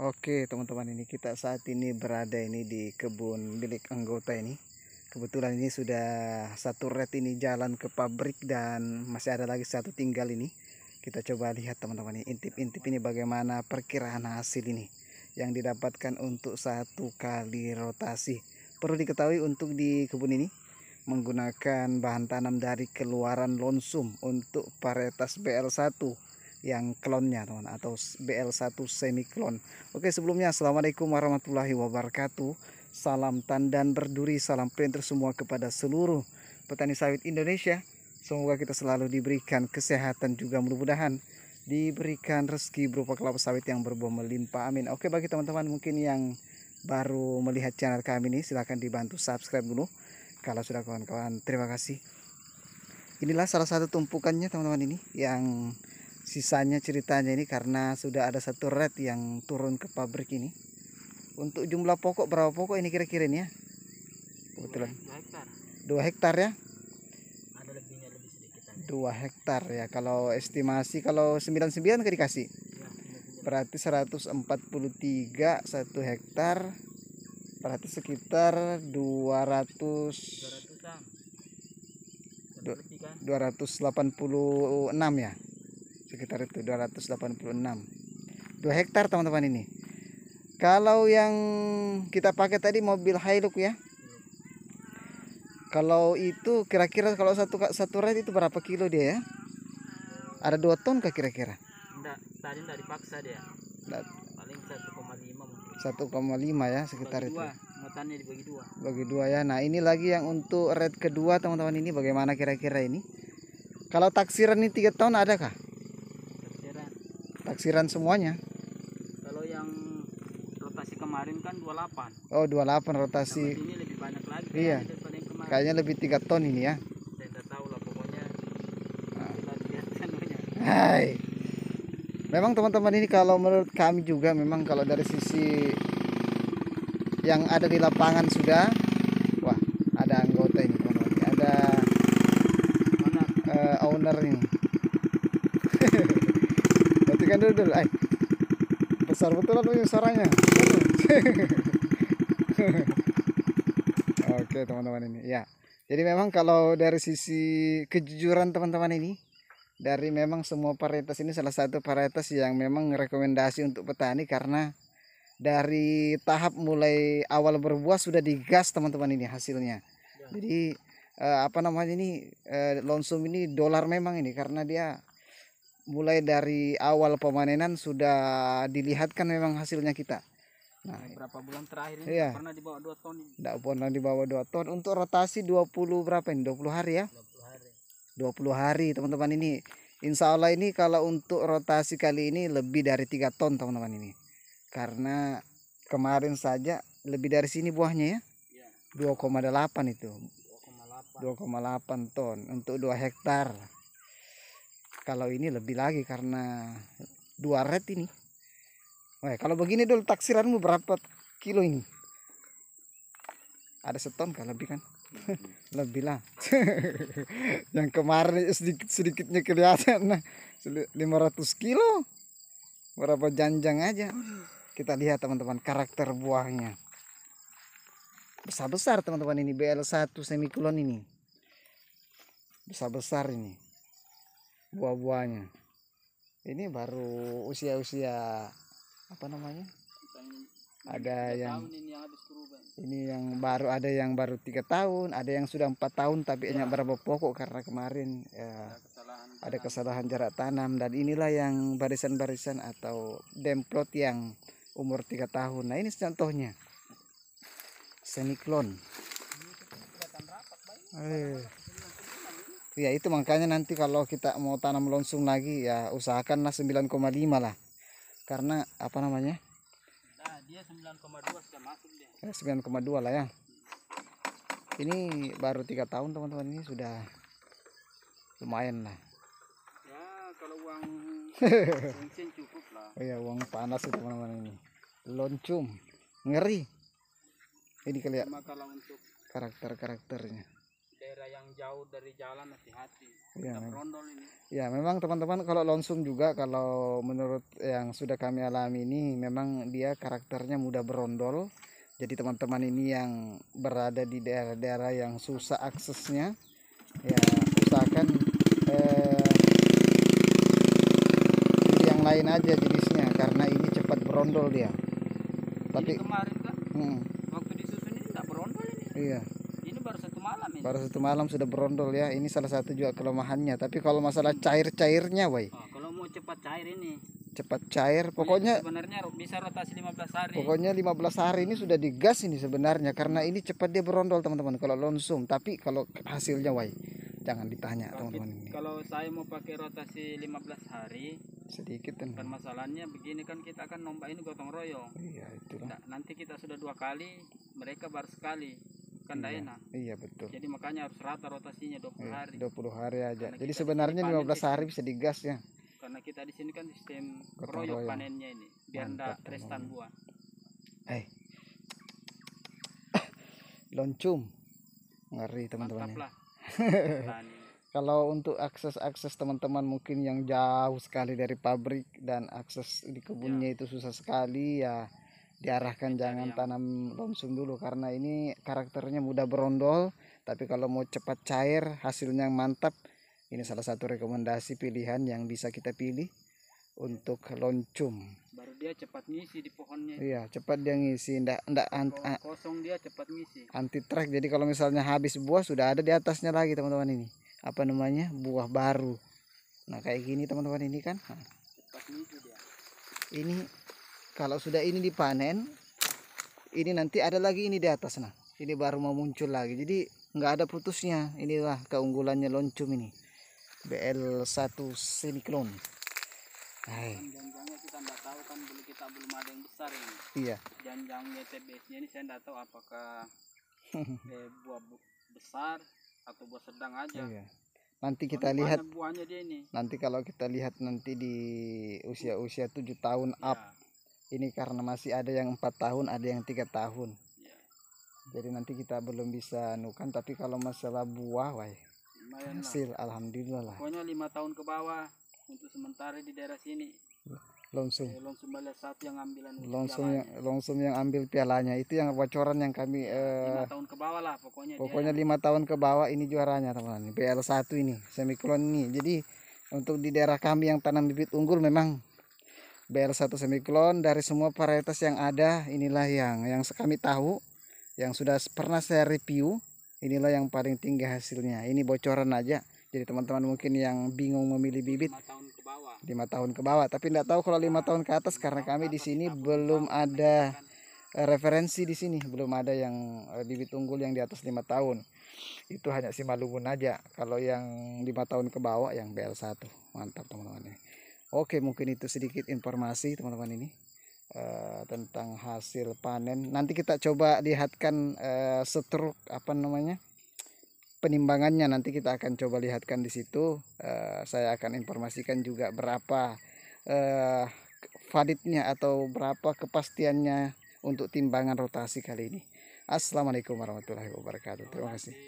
Oke teman-teman ini kita saat ini berada ini di kebun milik anggota ini Kebetulan ini sudah satu red ini jalan ke pabrik dan masih ada lagi satu tinggal ini Kita coba lihat teman-teman ini intip-intip ini bagaimana perkiraan hasil ini Yang didapatkan untuk satu kali rotasi Perlu diketahui untuk di kebun ini menggunakan bahan tanam dari keluaran lonsum untuk varietas BL1 yang klonnya teman atau BL1 semi klon. Oke sebelumnya Assalamualaikum warahmatullahi wabarakatuh. Salam tandan berduri, salam printer semua kepada seluruh petani sawit Indonesia. Semoga kita selalu diberikan kesehatan juga mudah-mudahan diberikan rezeki berupa kelapa sawit yang berbuah melimpah. Amin. Oke bagi teman-teman mungkin yang baru melihat channel kami ini silahkan dibantu subscribe dulu. Kalau sudah kawan-kawan terima kasih. Inilah salah satu tumpukannya teman-teman ini yang sisanya ceritanya ini karena sudah ada satu red yang turun ke pabrik ini untuk jumlah pokok berapa pokok ini kira-kira ini ya kebetulan dua hektar ya ada lebihnya lebih sedikit dua hektar ya kalau estimasi kalau 99 sembilan dikasih iya, berarti 143 satu hektar berarti sekitar 200 286 kan? ya sekitar itu 286 2 hektar teman-teman ini kalau yang kita pakai tadi mobil Hilux ya kalau itu kira-kira kalau satu satu red itu berapa kilo dia ya ada dua ton kah kira-kira satu tadi lima dipaksa dia paling 1,5 mungkin 1,5 ya sekitar bagi itu dua. dibagi dua bagi dua ya nah ini lagi yang untuk red kedua teman-teman ini bagaimana kira-kira ini kalau taksiran ini tiga ton adakah taksiran semuanya kalau yang rotasi kemarin kan 28 oh 28 rotasi ini lebih banyak lagi kan iya kan kayaknya lebih 3 ton ini ya saya tahu lah pokoknya ah. Hai. Memang teman-teman ini kalau menurut kami juga memang kalau dari sisi yang ada di lapangan sudah wah ada anggota ini ada uh, owner ini dulu dulu ay besar betul apa suaranya oke teman-teman ini ya jadi memang kalau dari sisi kejujuran teman-teman ini dari memang semua varietas ini salah satu varietas yang memang rekomendasi untuk petani karena dari tahap mulai awal berbuah sudah digas teman-teman ini hasilnya ya. jadi eh, apa namanya ini eh, lonsum ini dolar memang ini karena dia mulai dari awal pemanenan sudah dilihatkan memang hasilnya kita. Nah, nah berapa bulan terakhir ini iya. pernah dibawa 2 ton ini? Tidak pernah dibawa 2 ton. Untuk rotasi 20 berapa ini? 20 hari ya? 20 hari. 20 hari teman-teman ini. Insya Allah ini kalau untuk rotasi kali ini lebih dari 3 ton teman-teman ini. Karena kemarin saja lebih dari sini buahnya ya. ya. 2,8 itu. 2,8 ton untuk 2 hektar kalau ini lebih lagi karena dua red ini Wah, kalau begini dulu taksiranmu berapa kilo ini ada seton kan lebih kan lebih lah yang kemarin sedikit sedikitnya kelihatan nah 500 kilo berapa janjang aja kita lihat teman-teman karakter buahnya besar besar teman-teman ini BL1 semikulon ini besar besar ini buah-buahnya ini baru usia-usia apa namanya ada yang ini, yang baru ada yang baru tiga tahun ada yang sudah empat tahun tapi hanya berapa pokok karena kemarin ya, ada, kesalahan, jarak tanam dan inilah yang barisan-barisan atau demplot yang umur tiga tahun nah ini contohnya seniklon eh ya itu makanya nanti kalau kita mau tanam langsung lagi ya usahakanlah 9,5 lah karena apa namanya nah, dia 9,2 sudah masuk dia 9,2 ya, lah ya ini baru tiga tahun teman-teman ini sudah lumayan lah ya kalau uang cukup lah oh ya uang panas itu teman-teman ini loncum ngeri ini kelihatan karakter-karakternya yang jauh dari jalan hati-hati. Ya, ini. Ya, memang teman-teman kalau lonsum juga kalau menurut yang sudah kami alami ini memang dia karakternya mudah berondol. Jadi teman-teman ini yang berada di daerah-daerah yang susah aksesnya ya usahakan eh, yang lain aja jenisnya karena ini cepat berondol dia. Tapi ini kemarin kan? Hmm. Waktu disusun ini enggak berondol ini. Iya malam ini. Baru satu malam sudah berondol ya. Ini salah satu juga kelemahannya. Tapi kalau masalah cair-cairnya, woi. Oh, kalau mau cepat cair ini. Cepat cair. Pokoknya sebenarnya bisa rotasi 15 hari. Pokoknya 15 hari ini sudah digas ini sebenarnya karena ini cepat dia berondol, teman-teman. Kalau lonsum, tapi kalau hasilnya, woi. Jangan ditanya, teman-teman. ini. Kalau saya mau pakai rotasi 15 hari, sedikit kan permasalahannya begini kan kita akan nombak ini gotong royong iya itu. nanti kita sudah dua kali mereka baru sekali kan iya. iya betul jadi makanya harus rata rotasinya 20 iya, hari 20 hari aja karena jadi sebenarnya 15 hari bisa digas ya karena kita di sini kan sistem keroyok panennya ini biar ndak restan buah hei loncum ngeri teman-teman ya. kalau untuk akses-akses teman-teman mungkin yang jauh sekali dari pabrik dan akses di kebunnya ya. itu susah sekali ya diarahkan iya, jangan iya. tanam langsung dulu karena ini karakternya mudah berondol tapi kalau mau cepat cair hasilnya mantap ini salah satu rekomendasi pilihan yang bisa kita pilih untuk loncum baru dia cepat ngisi di pohonnya iya cepat dia ngisi ndak ndak kosong dia cepat ngisi anti track jadi kalau misalnya habis buah sudah ada di atasnya lagi teman-teman ini apa namanya buah baru nah kayak gini teman-teman ini kan cepat ngisi dia ini kalau sudah ini dipanen ini nanti ada lagi ini di atas nah ini baru mau muncul lagi jadi nggak ada putusnya inilah keunggulannya loncum ini BL1 Semiklon Hai. Janjangnya kita nggak tahu kan belum kita belum ada yang besar ini. Iya. Janjangnya TBS-nya ini saya nggak tahu apakah eh, buah besar atau buah sedang aja. Iya nanti kita Soalnya lihat buahnya dia ini. nanti kalau kita lihat nanti di usia-usia tujuh -usia tahun iya. up ini karena masih ada yang empat tahun ada yang tiga tahun ya. jadi nanti kita belum bisa nukan tapi kalau masalah buah wah hasil alhamdulillah lah pokoknya lima tahun ke bawah untuk sementara di daerah sini Langsung. Eh, langsung balas satu yang ambilan langsung yang, yang ambil pialanya itu yang bocoran yang kami ya, eh, lima eh, tahun ke bawah lah pokoknya pokoknya lima tahun ke bawah ini juaranya teman-teman PL 1 ini semiklon ini jadi untuk di daerah kami yang tanam bibit unggul memang BL1 semiklon dari semua varietas yang ada inilah yang yang kami tahu yang sudah pernah saya review inilah yang paling tinggi hasilnya ini bocoran aja jadi teman-teman mungkin yang bingung memilih bibit 5 tahun ke bawah, 5 tahun ke bawah. tapi tidak tahu kalau 5 tahun ke atas karena kami di sini belum ada referensi di sini belum ada yang eh, bibit unggul yang di atas lima tahun itu hanya si malungun aja kalau yang lima tahun ke bawah yang BL1 mantap teman-teman Oke mungkin itu sedikit informasi teman-teman ini uh, tentang hasil panen. Nanti kita coba lihatkan uh, eh, setruk apa namanya penimbangannya. Nanti kita akan coba lihatkan di situ. Uh, saya akan informasikan juga berapa uh, validnya atau berapa kepastiannya untuk timbangan rotasi kali ini. Assalamualaikum warahmatullahi wabarakatuh. Terima kasih.